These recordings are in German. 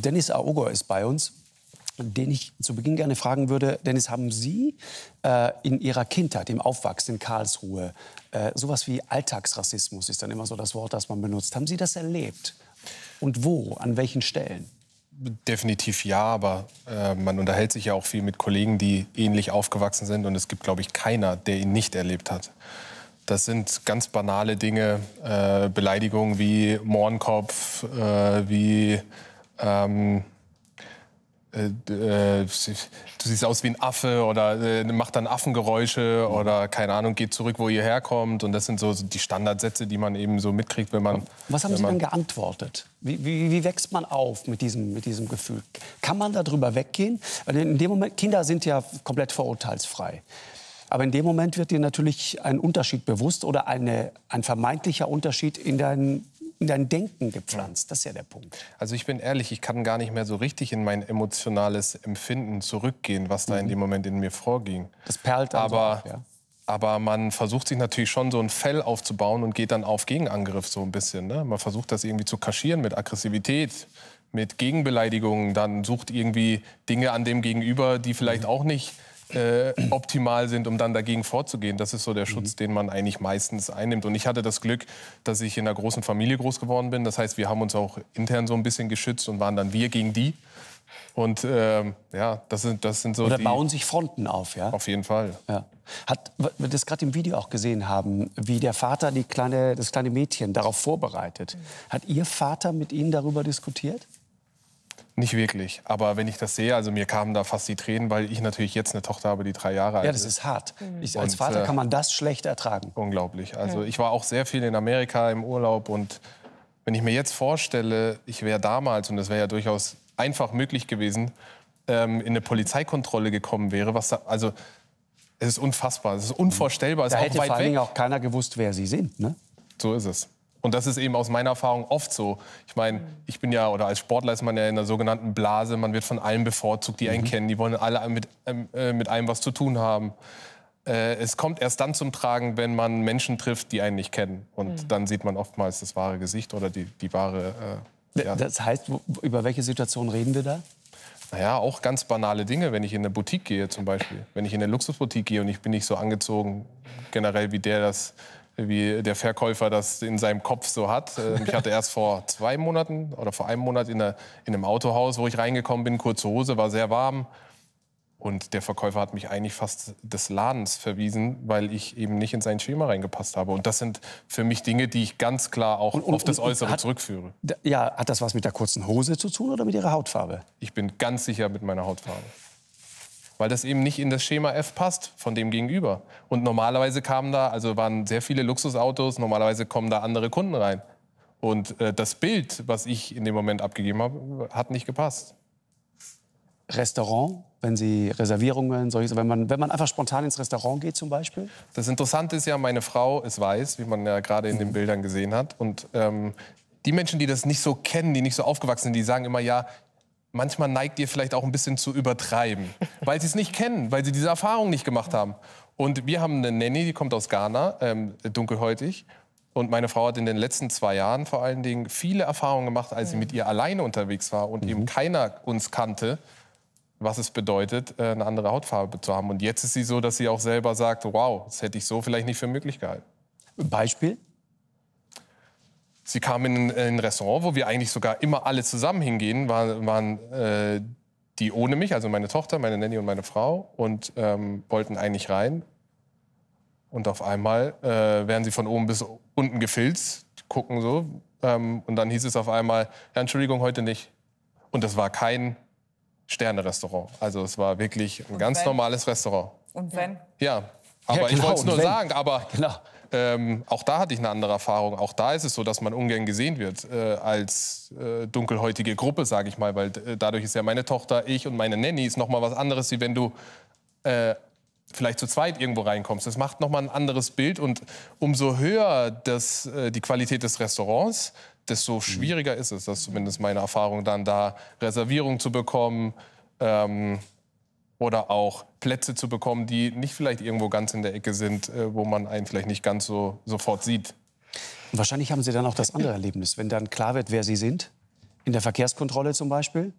Dennis Aogo ist bei uns den ich zu Beginn gerne fragen würde, Dennis, haben Sie äh, in Ihrer Kindheit, im Aufwachsen in Karlsruhe, äh, sowas wie Alltagsrassismus ist dann immer so das Wort, das man benutzt, haben Sie das erlebt? Und wo, an welchen Stellen? Definitiv ja, aber äh, man unterhält sich ja auch viel mit Kollegen, die ähnlich aufgewachsen sind und es gibt, glaube ich, keiner, der ihn nicht erlebt hat. Das sind ganz banale Dinge, äh, Beleidigungen wie Mohrenkopf, äh, wie ähm, äh, äh, du siehst aus wie ein Affe oder äh, macht dann Affengeräusche mhm. oder keine Ahnung, geht zurück, wo ihr herkommt. Und das sind so, die Standardsätze, die man eben so mitkriegt, wenn man. Was haben Sie dann geantwortet? Wie, wie, wie, wächst man auf mit diesem, mit diesem Gefühl? Kann man darüber weggehen? Weil in dem Moment, Kinder sind ja komplett vorurteilsfrei. Aber in dem Moment wird dir natürlich ein Unterschied bewusst oder eine, ein vermeintlicher Unterschied in deinen in dein Denken gepflanzt. Das ist ja der Punkt. Also ich bin ehrlich, ich kann gar nicht mehr so richtig in mein emotionales Empfinden zurückgehen, was da mhm. in dem Moment in mir vorging. Das perlt aber. Also, ja. Aber man versucht sich natürlich schon so ein Fell aufzubauen und geht dann auf Gegenangriff so ein bisschen. Ne? Man versucht das irgendwie zu kaschieren mit Aggressivität, mit Gegenbeleidigungen. Dann sucht irgendwie Dinge an dem Gegenüber, die vielleicht mhm. auch nicht äh, optimal sind, um dann dagegen vorzugehen. Das ist so der Schutz, mhm. den man eigentlich meistens einnimmt. Und ich hatte das Glück, dass ich in einer großen Familie groß geworden bin. Das heißt, wir haben uns auch intern so ein bisschen geschützt und waren dann wir gegen die. Und ähm, ja, das sind, das sind so. Oder die, bauen sich Fronten auf, ja? Auf jeden Fall. Ja. Hat, wir das gerade im Video auch gesehen haben, wie der Vater die kleine, das kleine Mädchen darauf vorbereitet. Hat Ihr Vater mit Ihnen darüber diskutiert? Nicht wirklich, aber wenn ich das sehe, also mir kamen da fast die Tränen, weil ich natürlich jetzt eine Tochter habe, die drei Jahre alt ist. Ja, das ist hart. Mhm. Ich, als und, Vater äh, kann man das schlecht ertragen. Unglaublich. Also ja. ich war auch sehr viel in Amerika im Urlaub und wenn ich mir jetzt vorstelle, ich wäre damals, und das wäre ja durchaus einfach möglich gewesen, ähm, in eine Polizeikontrolle gekommen wäre, was da, also es ist unfassbar, es ist mhm. unvorstellbar. Es da ist hätte vor allen Dingen auch keiner gewusst, wer Sie sind, ne? So ist es. Und das ist eben aus meiner Erfahrung oft so. Ich meine, ich bin ja, oder als Sportler ist man ja in der sogenannten Blase, man wird von allen bevorzugt, die einen mhm. kennen, die wollen alle mit, ähm, äh, mit einem was zu tun haben. Äh, es kommt erst dann zum Tragen, wenn man Menschen trifft, die einen nicht kennen. Und mhm. dann sieht man oftmals das wahre Gesicht oder die, die wahre... Äh, ja. Das heißt, über welche Situation reden wir da? Naja, auch ganz banale Dinge, wenn ich in eine Boutique gehe zum Beispiel. Wenn ich in eine Luxusboutique gehe und ich bin nicht so angezogen generell wie der das wie der Verkäufer das in seinem Kopf so hat. Ähm, ich hatte erst vor zwei Monaten oder vor einem Monat in, einer, in einem Autohaus, wo ich reingekommen bin, kurze Hose, war sehr warm. Und der Verkäufer hat mich eigentlich fast des Ladens verwiesen, weil ich eben nicht in sein Schema reingepasst habe. Und das sind für mich Dinge, die ich ganz klar auch und, und, auf das Äußere hat, zurückführe. Ja, hat das was mit der kurzen Hose zu tun oder mit Ihrer Hautfarbe? Ich bin ganz sicher mit meiner Hautfarbe weil das eben nicht in das Schema F passt von dem Gegenüber. Und normalerweise kamen da, also waren sehr viele Luxusautos, normalerweise kommen da andere Kunden rein. Und äh, das Bild, was ich in dem Moment abgegeben habe, hat nicht gepasst. Restaurant, wenn Sie Reservierungen, solche, wenn, man, wenn man einfach spontan ins Restaurant geht zum Beispiel? Das Interessante ist ja, meine Frau ist weiß, wie man ja gerade in den mhm. Bildern gesehen hat. Und ähm, die Menschen, die das nicht so kennen, die nicht so aufgewachsen sind, die sagen immer, ja, manchmal neigt ihr vielleicht auch ein bisschen zu übertreiben, weil sie es nicht kennen, weil sie diese Erfahrung nicht gemacht haben. Und wir haben eine Nanny, die kommt aus Ghana, ähm, dunkelhäutig. Und meine Frau hat in den letzten zwei Jahren vor allen Dingen viele Erfahrungen gemacht, als sie mit ihr alleine unterwegs war und mhm. eben keiner uns kannte, was es bedeutet, äh, eine andere Hautfarbe zu haben. Und jetzt ist sie so, dass sie auch selber sagt, wow, das hätte ich so vielleicht nicht für möglich gehalten. Beispiel? Sie kamen äh, in ein Restaurant, wo wir eigentlich sogar immer alle zusammen hingehen, waren, waren äh, die ohne mich, also meine Tochter, meine Nanny und meine Frau, und ähm, wollten eigentlich rein. Und auf einmal äh, werden sie von oben bis unten gefilzt, gucken so. Ähm, und dann hieß es auf einmal, ja, Entschuldigung, heute nicht. Und das war kein Sterne-Restaurant. Also es war wirklich ein und ganz wenn? normales Restaurant. Und wenn? Ja, aber ja, genau, ich wollte es nur sagen, aber genau. Ähm, auch da hatte ich eine andere Erfahrung. Auch da ist es so, dass man ungern gesehen wird äh, als äh, dunkelhäutige Gruppe, sage ich mal, weil äh, dadurch ist ja meine Tochter, ich und meine Nanny ist noch mal was anderes, wie wenn du äh, vielleicht zu zweit irgendwo reinkommst. Das macht noch mal ein anderes Bild und umso höher das, äh, die Qualität des Restaurants, desto mhm. schwieriger ist es, das ist zumindest meine Erfahrung, dann da Reservierung zu bekommen. Ähm, oder auch Plätze zu bekommen, die nicht vielleicht irgendwo ganz in der Ecke sind, äh, wo man einen vielleicht nicht ganz so sofort sieht. Und wahrscheinlich haben Sie dann auch das andere Erlebnis, wenn dann klar wird, wer Sie sind, in der Verkehrskontrolle zum Beispiel.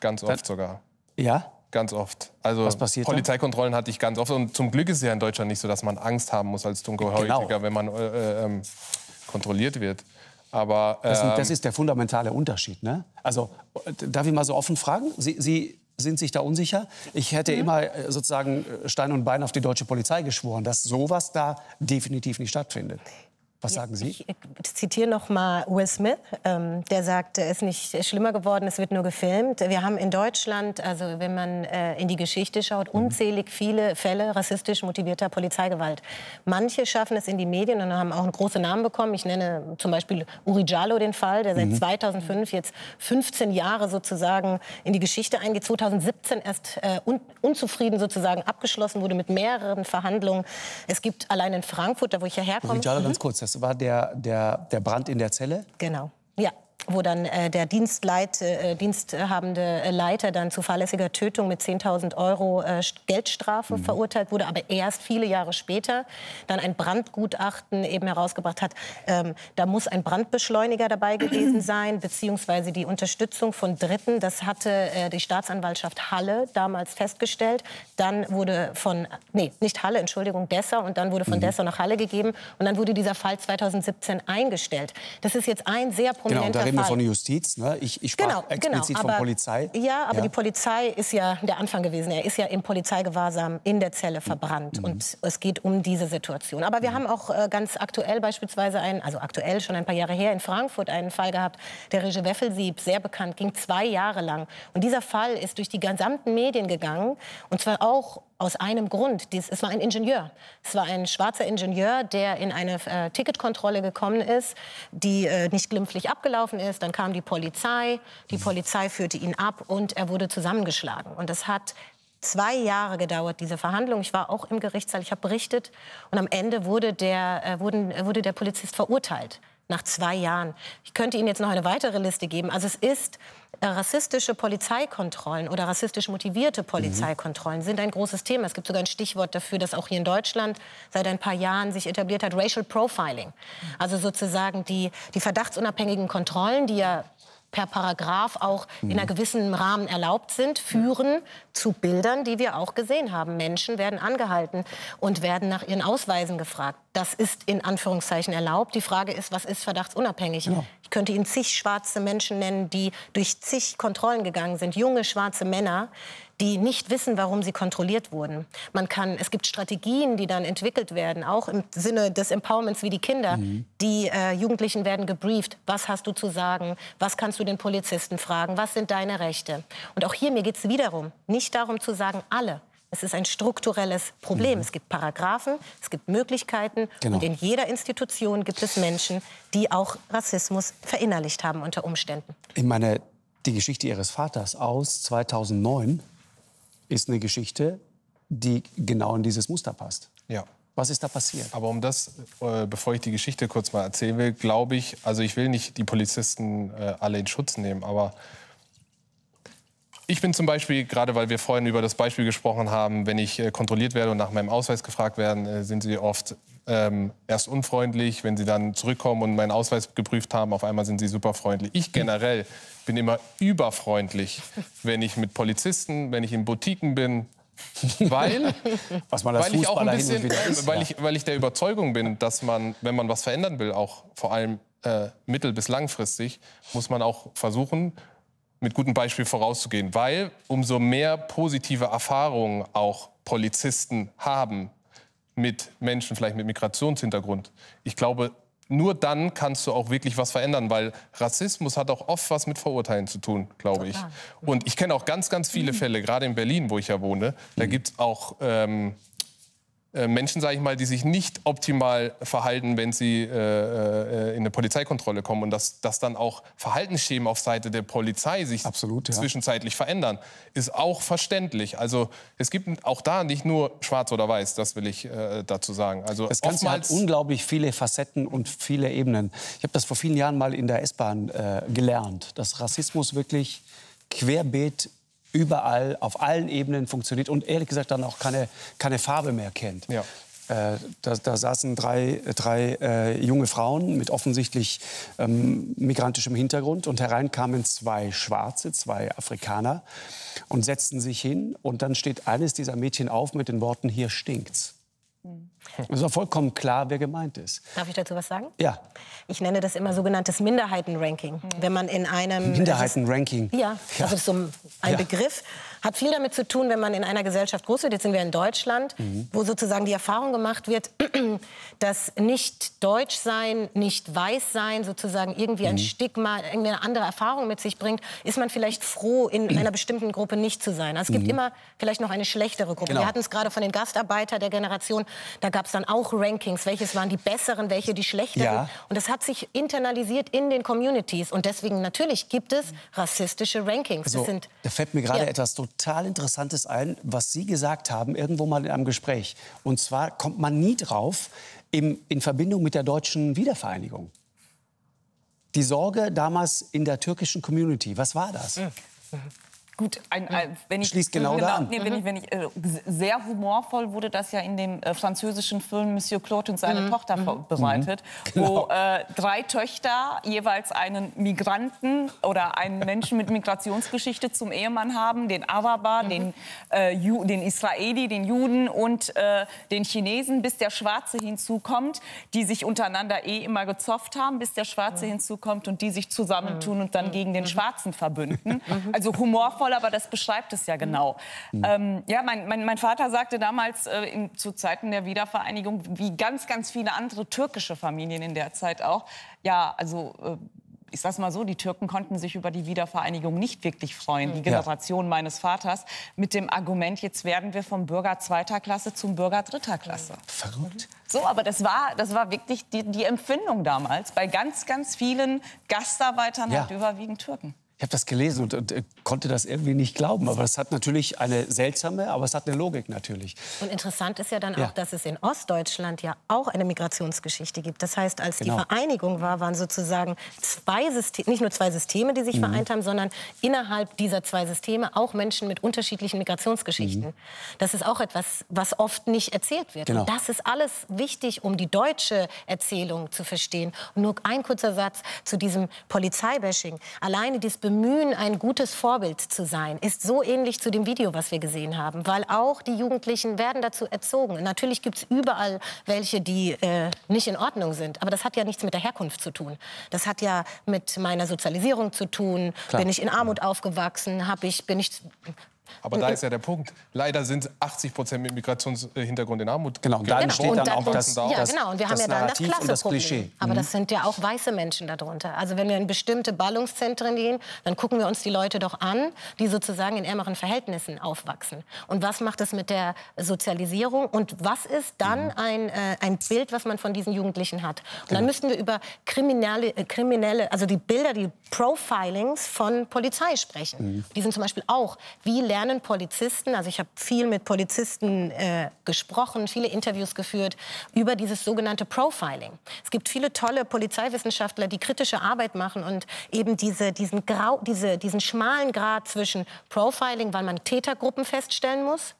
Ganz oft dann, sogar. Ja? Ganz oft. Also Polizeikontrollen dann? hatte ich ganz oft. Und zum Glück ist es ja in Deutschland nicht so, dass man Angst haben muss als Dunkelhäutiger, genau. wenn man äh, äh, ähm, kontrolliert wird. Aber, ähm, das, das, ist der fundamentale Unterschied. Ne? Also äh, darf ich mal so offen fragen? Sie, Sie sind sich da unsicher. Ich hätte mhm. immer äh, sozusagen äh, Stein und Bein auf die deutsche Polizei geschworen, dass sowas da definitiv nicht stattfindet. Was sagen Sie? Ich äh, zitiere noch mal Will Smith, ähm, der sagt, es ist nicht schlimmer geworden, es wird nur gefilmt. Wir haben in Deutschland, also wenn man äh, in die Geschichte schaut, mhm. unzählig viele Fälle rassistisch motivierter Polizeigewalt. Manche schaffen es in die Medien und haben auch einen großen Namen bekommen. Ich nenne zum Beispiel Uri Jalo den Fall, der seit mhm. 2005 jetzt 15 Jahre sozusagen in die Geschichte eingeht. 2017 erst äh, un unzufrieden sozusagen abgeschlossen wurde mit mehreren Verhandlungen. Es gibt allein in Frankfurt, da wo ich ja herkomme. Uri Giallo, ganz mhm. kurz, war der, der, der Brand in der Zelle? Genau wo dann äh, der Dienstleit, äh, diensthabende äh, Leiter dann zu fahrlässiger Tötung mit 10.000 Euro äh, Geldstrafe mhm. verurteilt wurde, aber erst viele Jahre später dann ein Brandgutachten eben herausgebracht hat. Ähm, da muss ein Brandbeschleuniger dabei gewesen sein, beziehungsweise die Unterstützung von Dritten. Das hatte äh, die Staatsanwaltschaft Halle damals festgestellt. Dann wurde von, nee, nicht Halle, Entschuldigung, Dessau und dann wurde von mhm. Dessau nach Halle gegeben und dann wurde dieser Fall 2017 eingestellt. Das ist jetzt ein sehr genau, prominenter genau, reden Fall. wir von Justiz, ne? Ich, ich genau, genau, explizit genau, aber, von Polizei. Ja, aber ja. die Polizei ist ja der Anfang gewesen. Er ist ja im Polizeigewahrsam in der Zelle verbrannt. Mhm. Und es geht um diese Situation. Aber wir mhm. haben auch äh, ganz aktuell beispielsweise einen, also aktuell schon ein paar Jahre her in Frankfurt einen Fall gehabt, der Regie Weffelsieb, sehr bekannt, ging zwei Jahre lang. Und dieser Fall ist durch die gesamten Medien gegangen. Und zwar auch aus einem Grund. Dies, es war ein Ingenieur. Es war ein schwarzer Ingenieur, der in eine äh, Ticketkontrolle gekommen ist, die äh, nicht glimpflich abgelaufen ist. Dann kam die Polizei. Die Polizei führte ihn ab und er wurde zusammengeschlagen. Und das hat zwei Jahre gedauert, diese Verhandlung. Ich war auch im Gerichtssaal, ich habe berichtet. Und am Ende wurde der, äh, wurden, äh, wurde der Polizist verurteilt. Nach zwei Jahren. Ich könnte Ihnen jetzt noch eine weitere Liste geben. Also es ist äh, rassistische Polizeikontrollen oder rassistisch motivierte mhm. Polizeikontrollen mhm. sind ein großes Thema. Es gibt sogar ein Stichwort dafür, das auch hier in Deutschland seit ein paar Jahren sich etabliert hat, Racial Profiling. Mhm. Also sozusagen die, die verdachtsunabhängigen Kontrollen, die ja per Paragraph auch in einem mhm. gewissen Rahmen erlaubt sind, führen zu Bildern, die wir auch gesehen haben. Menschen werden angehalten und werden nach ihren Ausweisen gefragt. Das ist in Anführungszeichen erlaubt. Die Frage ist, was ist verdachtsunabhängig? Ja könnte Ihnen zig schwarze Menschen nennen, die durch zig Kontrollen gegangen sind, junge schwarze Männer, die nicht wissen, warum sie kontrolliert wurden. Man kann, es gibt Strategien, die dann entwickelt werden, auch im Sinne des Empowerments wie die Kinder. Mhm. Die äh, Jugendlichen werden gebrieft. Was hast du zu sagen? Was kannst du den Polizisten fragen? Was sind deine Rechte? Und auch hier, mir geht es wiederum nicht darum zu sagen, alle. Es ist ein strukturelles Problem. Mhm. Es gibt Paragraphen, es gibt Möglichkeiten. Genau. Und in jeder Institution gibt es Menschen, die auch Rassismus verinnerlicht haben unter Umständen. Ich meine, die Geschichte Ihres Vaters aus 2009 ist eine Geschichte, die genau in dieses Muster passt. Ja. Was ist da passiert? Aber um das, äh, bevor ich die Geschichte kurz mal erzählen will, glaube ich, also ich will nicht die Polizisten äh, alle in Schutz nehmen, aber ich bin zum Beispiel, gerade weil wir vorhin über das Beispiel gesprochen haben, wenn ich äh, kontrolliert werde und nach meinem Ausweis gefragt werde, äh, sind sie oft ähm, erst unfreundlich, wenn sie dann zurückkommen und meinen Ausweis geprüft haben, auf einmal sind sie super freundlich. Ich generell bin immer überfreundlich, wenn ich mit Polizisten, wenn ich in Boutiken bin, weil, was man weil ich auch ein bisschen, äh, weil, ich, weil ich der Überzeugung bin, dass man, wenn man was verändern will, auch vor allem äh, mittel- bis langfristig, muss man auch versuchen, mit gutem Beispiel vorauszugehen, weil umso mehr positive Erfahrungen auch Polizisten haben mit Menschen, vielleicht mit Migrationshintergrund. Ich glaube, nur dann kannst du auch wirklich was verändern, weil Rassismus hat auch oft was mit Verurteilen zu tun, glaube ich. Und ich kenne auch ganz, ganz viele mhm. Fälle, gerade in Berlin, wo ich ja wohne, da mhm. gibt es auch ähm, äh, Menschen, sage ich mal, die sich nicht optimal verhalten, wenn sie äh, äh, in eine Polizeikontrolle kommen und dass, dass dann auch Verhaltensschemen auf Seite der Polizei sich Absolut, ja. zwischenzeitlich verändern, ist auch verständlich. Also es gibt auch da nicht nur schwarz oder weiß, das will ich äh, dazu sagen. Also das Ganze hat unglaublich viele Facetten und viele Ebenen. Ich habe das vor vielen Jahren mal in der S-Bahn äh, gelernt, dass Rassismus wirklich querbeet überall, auf allen Ebenen funktioniert und ehrlich gesagt dann auch keine, keine Farbe mehr kennt. Ja. Äh, da, da, saßen drei, drei äh, junge Frauen mit offensichtlich ähm, migrantischem Hintergrund und herein kamen zwei Schwarze, zwei Afrikaner und setzten sich hin und dann steht eines dieser Mädchen auf mit den Worten, hier stinkt's. Mhm. Es ist vollkommen klar, wer gemeint ist. Darf ich dazu was sagen? Ja. Ich nenne das immer sogenanntes Minderheitenranking. Hm. Wenn man in einem Minderheitenranking. Ja, ja, das ist so ein ja. Begriff. Hat viel damit zu tun, wenn man in einer Gesellschaft groß wird. Jetzt sind wir in Deutschland, mhm. wo sozusagen die Erfahrung gemacht wird, dass nicht deutsch sein, nicht weiß sein sozusagen irgendwie ein mhm. Stigma, irgendeine andere Erfahrung mit sich bringt, ist man vielleicht froh, in einer bestimmten Gruppe nicht zu sein. Also es gibt mhm. immer vielleicht noch eine schlechtere Gruppe. Genau. Wir hatten es gerade von den Gastarbeiter der Generation. Da gab es dann auch Rankings, welches waren die besseren, welche die schlechteren. Ja. Und das hat sich internalisiert in den Communities. Und deswegen natürlich gibt es rassistische Rankings. Also, sind, da fällt mir gerade ja. etwas total Interessantes ein, was Sie gesagt haben, irgendwo mal in einem Gespräch. Und zwar kommt man nie drauf im, in Verbindung mit der deutschen Wiedervereinigung. Die Sorge damals in der türkischen Community, was war das? Mhm. mhm. Gut, ein, ein, wenn ich, schließt genau, genau an. Nee, wenn ich, mhm. wenn ich, äh, sehr humorvoll wurde das ja in dem äh, französischen Film Monsieur Claude und seine mhm. Tochter mhm. mhm. Genau. wo äh, drei Töchter jeweils einen Migranten oder einen Menschen mit Migrationsgeschichte zum Ehemann haben, den Araber, mhm. den, äh, Ju, den Israeli, den Juden und äh, den Chinesen, bis der Schwarze hinzukommt, die sich untereinander eh immer gezofft haben, bis der Schwarze mhm. hinzukommt und die sich zusammentun und dann gegen den Schwarzen verbünden. Also humorvoll humorvoll, aber das beschreibt es ja mhm. genau. Mhm. Ähm, ja, mein, mein, mein, Vater sagte damals äh, in, zu Zeiten der Wiedervereinigung, wie ganz, ganz viele andere türkische Familien in der Zeit auch, ja, also... Äh, ich sag's mal so, die Türken konnten sich über die Wiedervereinigung nicht wirklich freuen, mhm. die Generation ja. meines Vaters, mit dem Argument, jetzt werden wir vom Bürger zweiter Klasse zum Bürger dritter Klasse. Verrückt. So, aber das war, das war wirklich die, die Empfindung damals bei ganz, ganz vielen Gastarbeitern ja. halt überwiegend Türken. Ich habe das gelesen und, und, äh, konnte das irgendwie nicht glauben. Aber es hat natürlich eine seltsame, aber es hat eine Logik natürlich. Und interessant ist ja dann auch, ja. dass es in Ostdeutschland ja auch eine Migrationsgeschichte gibt. Das heißt, als genau. die Vereinigung war, waren sozusagen zwei Systeme, nicht nur zwei Systeme, die sich mhm. vereint haben, sondern innerhalb dieser zwei Systeme auch Menschen mit unterschiedlichen Migrationsgeschichten. Mhm. Das ist auch etwas, was oft nicht erzählt wird. Genau. Und das ist alles wichtig, um die deutsche Erzählung zu verstehen. Und nur ein kurzer Satz zu diesem Polizeibashing. Alleine dieses bemühen, ein gutes Vorbild zu sein, ist so ähnlich zu dem Video, was wir gesehen haben, weil auch die Jugendlichen werden dazu erzogen. Natürlich gibt es überall welche, die äh, nicht in Ordnung sind, aber das hat ja nichts mit der Herkunft zu tun. Das hat ja mit meiner Sozialisierung zu tun. Klar. Bin ich in Armut aufgewachsen? Hab ich, bin ich aber da ist ja der Punkt. Leider sind 80 Prozent mit Migrationshintergrund in Armut. Genau, und dann genau. steht und dann auch das, das, ja, genau. und wir haben ja dann das Klassenproblem. Aber das mhm. sind ja auch weiße Menschen darunter. Also wenn wir in bestimmte Ballungszentren gehen, dann gucken wir uns die Leute doch an, die sozusagen in ärmeren Verhältnissen aufwachsen. Und was macht es mit der Sozialisierung? Und was ist dann mhm. ein, äh, ein Bild, was man von diesen Jugendlichen hat? Und dann genau. müssten wir über kriminelle, äh, kriminelle, also die Bilder, die Profilings von Polizei sprechen. Mhm. Die sind zum Beispiel auch, wie lernen modernen Polizisten, also ich habe viel mit Polizisten äh, gesprochen, viele Interviews geführt über dieses sogenannte Profiling. Es gibt viele tolle Polizeiwissenschaftler, die kritische Arbeit machen und eben diese, diesen, Grau, diese, diesen schmalen Grad zwischen Profiling, weil man Tätergruppen feststellen muss,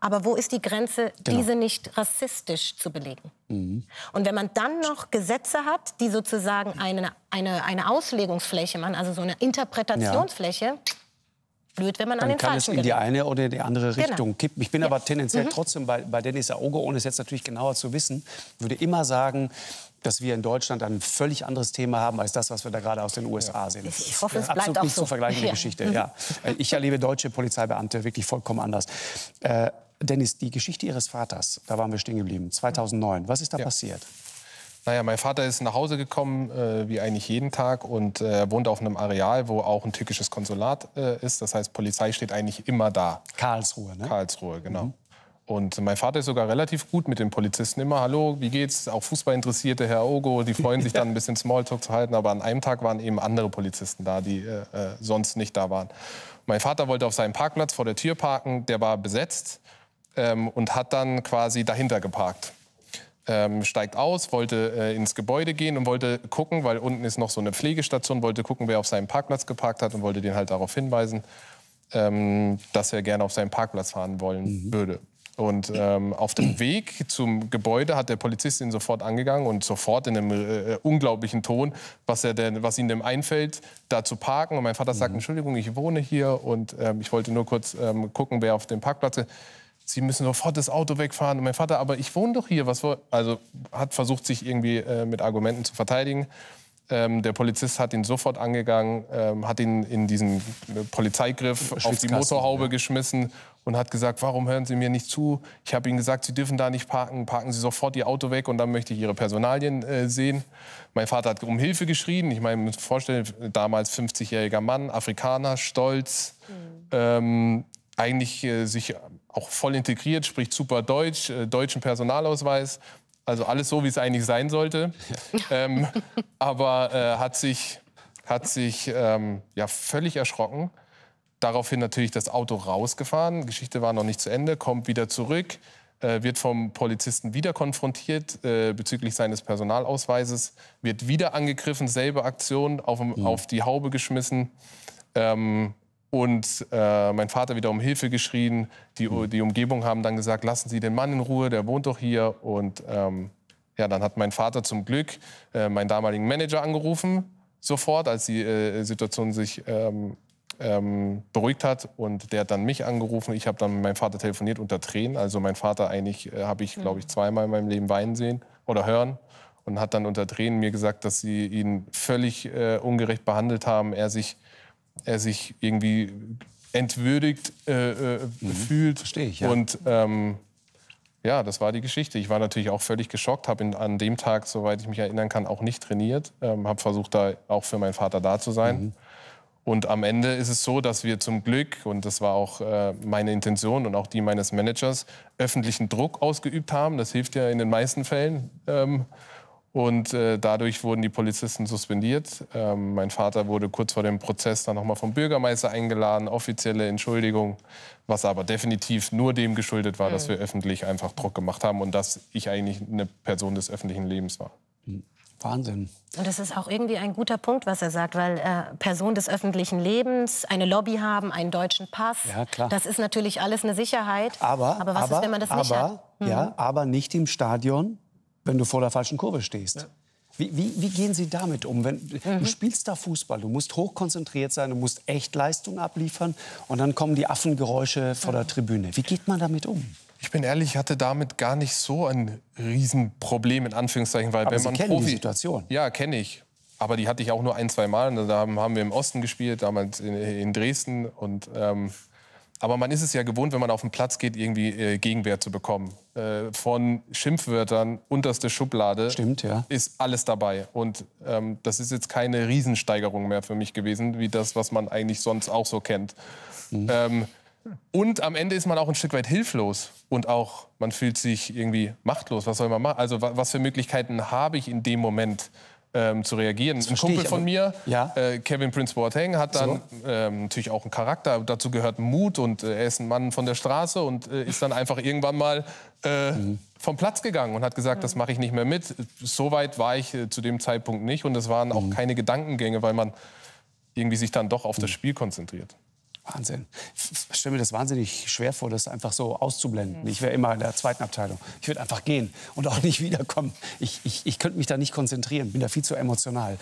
aber wo ist die Grenze, genau. diese nicht rassistisch zu belegen? Mhm. Und wenn man dann noch Gesetze hat, die sozusagen eine, eine, eine Auslegungsfläche machen, also so eine Interpretationsfläche, ja blöd, wenn man dann an den kann Falschen es in die eine oder die andere genau. Richtung genau. kippen. Ich bin ja. aber tendenziell mhm. trotzdem bei, bei Dennis Aogo, ohne es jetzt natürlich genauer zu wissen, würde immer sagen, dass wir in Deutschland ein völlig anderes Thema haben als das, was wir da gerade aus den USA sehen. Ich hoffe, es bleibt Absolut auch nicht so. zu vergleichende ja. Geschichte. Mhm. Ja. Äh, ich erlebe deutsche Polizeibeamte wirklich vollkommen anders. Äh, Dennis, die Geschichte Ihres Vaters, da waren wir stehen geblieben, 2009. Was ist da ja. passiert? Naja, mein Vater ist nach Hause gekommen, äh, wie eigentlich jeden Tag, und äh, wohnt auf einem Areal, wo auch ein türkisches Konsulat äh, ist. Das heißt, Polizei steht eigentlich immer da. Karlsruhe, ne? Karlsruhe, genau. Mhm. Und mein Vater ist sogar relativ gut mit den Polizisten. Immer, hallo, wie geht's? Auch Fußballinteressierte, Herr Ogo, die freuen sich dann ein bisschen Smalltalk zu halten. Aber an einem Tag waren eben andere Polizisten da, die äh, äh, sonst nicht da waren. Mein Vater wollte auf seinem Parkplatz vor der Tür parken, der war besetzt ähm, und hat dann quasi dahinter geparkt ähm, steigt aus, wollte äh, ins Gebäude gehen und wollte gucken, weil unten ist noch so eine Pflegestation, wollte gucken, wer auf seinem Parkplatz geparkt hat und wollte den halt darauf hinweisen, ähm, dass er gerne auf seinen Parkplatz fahren wollen mhm. würde. Und ähm, auf dem Weg zum Gebäude hat der Polizist ihn sofort angegangen und sofort in einem äh, äh unglaublichen Ton, was, er denn, was ihm denn einfällt, da zu parken. Und mein Vater sagt, mhm. Entschuldigung, ich wohne hier und ähm, ich wollte nur kurz ähm, gucken, wer auf dem Parkplatz ist. Sie müssen sofort das Auto wegfahren. Und mein Vater, aber ich wohne doch hier. Was also hat versucht, sich irgendwie äh, mit Argumenten zu verteidigen. Ähm, der Polizist hat ihn sofort angegangen, ähm, hat ihn in diesen äh, Polizeigriff auf die Motorhaube ja. geschmissen und hat gesagt, warum hören Sie mir nicht zu? Ich habe Ihnen gesagt, Sie dürfen da nicht parken, parken Sie sofort Ihr Auto weg und dann möchte ich Ihre Personalien äh, sehen. Mein Vater hat um Hilfe geschrien. Ich meine, muss vorstellen, damals 50-jähriger Mann, Afrikaner, stolz. Mhm. Ähm, eigentlich äh, sich äh, auch voll integriert, spricht super Deutsch, äh, deutschen Personalausweis. Also alles so, wie es eigentlich sein sollte. ähm, aber äh, hat sich, hat sich ähm, ja, völlig erschrocken. Daraufhin natürlich das Auto rausgefahren. Geschichte war noch nicht zu Ende, kommt wieder zurück, äh, wird vom Polizisten wieder konfrontiert äh, bezüglich seines Personalausweises, wird wieder angegriffen, selbe Aktion, auf, mhm. auf die Haube geschmissen. Ähm, und äh, mein Vater wieder um Hilfe geschrien. Die, hm. die Umgebung haben dann gesagt, lassen Sie den Mann in Ruhe, der wohnt doch hier. Und ähm, ja, dann hat mein Vater zum Glück äh, meinen damaligen Manager angerufen, sofort, als die äh, Situation sich ähm, ähm, beruhigt hat. Und der hat dann mich angerufen. Ich habe dann mit meinem Vater telefoniert unter Tränen. Also mein Vater eigentlich äh, habe ich, glaube ich, hm. zweimal in meinem Leben weinen sehen oder hören und hat dann unter Tränen mir gesagt, dass sie ihn völlig äh, ungerecht behandelt haben. Er sich er sich irgendwie entwürdigt äh, äh mhm. fühlt. Verstehe ich, ja. Und ähm, ja, das war die Geschichte. Ich war natürlich auch völlig geschockt, habe an dem Tag, soweit ich mich erinnern kann, auch nicht trainiert, ähm, habe versucht, da auch für meinen Vater da zu sein. Mhm. Und am Ende ist es so, dass wir zum Glück, und das war auch äh, meine Intention und auch die meines Managers, öffentlichen Druck ausgeübt haben. Das hilft ja in den meisten Fällen. Ähm, und äh, dadurch wurden die Polizisten suspendiert. Ähm, mein Vater wurde kurz vor dem Prozess dann nochmal vom Bürgermeister eingeladen, offizielle Entschuldigung, was aber definitiv nur dem geschuldet war, mhm. dass wir öffentlich einfach Druck gemacht haben und dass ich eigentlich eine Person des öffentlichen Lebens war. Mhm. Wahnsinn. Und das ist auch irgendwie ein guter Punkt, was er sagt, weil äh, Personen des öffentlichen Lebens eine Lobby haben, einen deutschen Pass. Ja, klar. Das ist natürlich alles eine Sicherheit. Aber, aber was aber, ist, wenn man das aber, nicht hat? Mhm. Ja, aber nicht im Stadion, wenn du vor der falschen Kurve stehst. Ja. Wie, wie, wie, gehen Sie damit um? Wenn, mhm. Du spielst da Fußball, du musst hochkonzentriert sein, du musst echt Leistung abliefern und dann kommen die Affengeräusche vor der Tribüne. Wie geht man damit um? Ich bin ehrlich, ich hatte damit gar nicht so ein Riesenproblem in Anführungszeichen, weil Aber wenn Sie man kennen Profi, die Situation. Ja, kenne ich. Aber die hatte ich auch nur ein, zwei Mal. Da haben wir im Osten gespielt, damals in, in Dresden und ähm, aber man ist es ja gewohnt, wenn man auf den Platz geht, irgendwie äh, Gegenwehr zu bekommen. Äh, von Schimpfwörtern, unterste Schublade. Stimmt, ja. Ist alles dabei. Und ähm, das ist jetzt keine Riesensteigerung mehr für mich gewesen, wie das, was man eigentlich sonst auch so kennt. Mhm. Ähm, und am Ende ist man auch ein Stück weit hilflos und auch man fühlt sich irgendwie machtlos. Was soll man machen? Also was für Möglichkeiten habe ich in dem Moment? ähm, zu reagieren. Ein Kumpel ich, von mir, ja? äh, Kevin Prince Boateng, hat dann so. ähm, natürlich auch einen Charakter. Dazu gehört Mut und äh, er ist ein Mann von der Straße und äh, ist dann einfach irgendwann mal äh, mhm. vom Platz gegangen und hat gesagt, mhm. das mache ich nicht mehr mit. So weit war ich äh, zu dem Zeitpunkt nicht und es waren auch mhm. keine Gedankengänge, weil man irgendwie sich dann doch auf das mhm. Spiel konzentriert. Wahnsinn. Ich stelle mir das wahnsinnig schwer vor, das einfach so auszublenden. Ich wäre immer in der zweiten Abteilung. Ich würde einfach gehen und auch nicht wiederkommen. Ich, ich, ich könnte mich da nicht konzentrieren, bin da viel zu emotional.